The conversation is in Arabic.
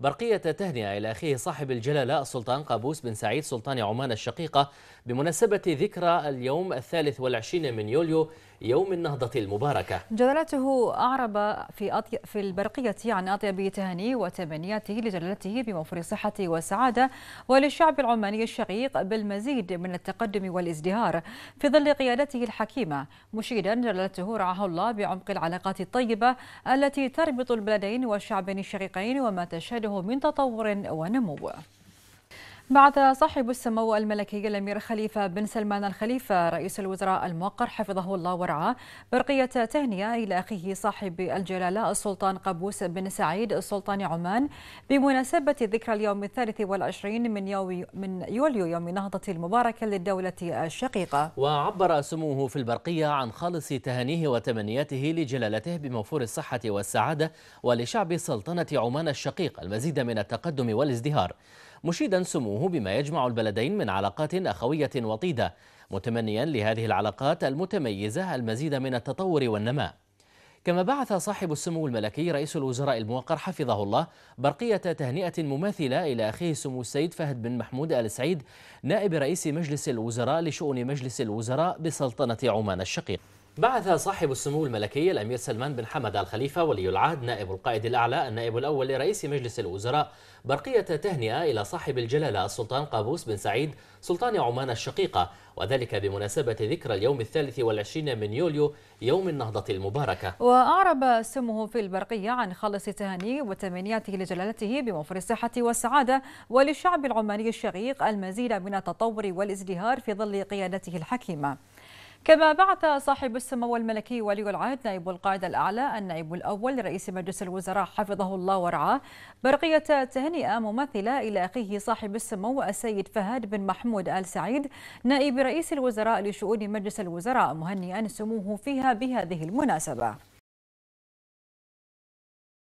برقية تهنئة إلى أخيه صاحب الجلالة السلطان قابوس بن سعيد سلطان عمان الشقيقة بمناسبة ذكرى اليوم الثالث والعشرين من يوليو يوم النهضة المباركة جلالته أعرب في أطي... في البرقية عن أطيب تهاني وتمنياته لجلالته بموفر صحة وسعادة وللشعب العماني الشقيق بالمزيد من التقدم والازدهار في ظل قيادته الحكيمة مشيدا جلالته رعاه الله بعمق العلاقات الطيبة التي تربط البلدين والشعبين الشقيقين وما تشهده من تطور ونمو بعث صاحب السمو الملكي الامير خليفه بن سلمان الخليفه رئيس الوزراء الموقر حفظه الله ورعاه برقيه تهنئه الى اخيه صاحب الجلاله السلطان قابوس بن سعيد السلطان عمان بمناسبه ذكرى اليوم الثالث والعشرين من يوم من يوليو يوم النهضه المباركه للدوله الشقيقه. وعبر سموه في البرقيه عن خالص تهانيه وتمنياته لجلالته بموفور الصحه والسعاده ولشعب سلطنه عمان الشقيق المزيد من التقدم والازدهار. مشيدا سموه بما يجمع البلدين من علاقات أخوية وطيدة متمنيا لهذه العلاقات المتميزة المزيد من التطور والنماء كما بعث صاحب السمو الملكي رئيس الوزراء الموقر حفظه الله برقية تهنئة مماثلة إلى أخيه سمو السيد فهد بن محمود آل سعيد نائب رئيس مجلس الوزراء لشؤون مجلس الوزراء بسلطنة عمان الشقيق بعث صاحب السمو الملكي الأمير سلمان بن حمد الخليفه ولي العهد نائب القائد الأعلى النائب الأول لرئيس مجلس الوزراء برقية تهنئة إلى صاحب الجلالة السلطان قابوس بن سعيد سلطان عمان الشقيقة وذلك بمناسبة ذكرى اليوم الثالث والعشرين من يوليو يوم النهضة المباركة وأعرب سمه في البرقية عن خالص تهانيه وتمنياته لجلالته بوفر الصحة والسعادة وللشعب العماني الشقيق المزيد من التطور والازدهار في ظل قيادته الحكيمة كما بعث صاحب السمو الملكي ولي العهد نائب القائد الأعلى النائب الأول لرئيس مجلس الوزراء حفظه الله ورعاه برقية تهنئة ممثلة إلى أخيه صاحب السمو السيد فهد بن محمود آل سعيد نائب رئيس الوزراء لشؤون مجلس الوزراء مهنئا سموه فيها بهذه المناسبة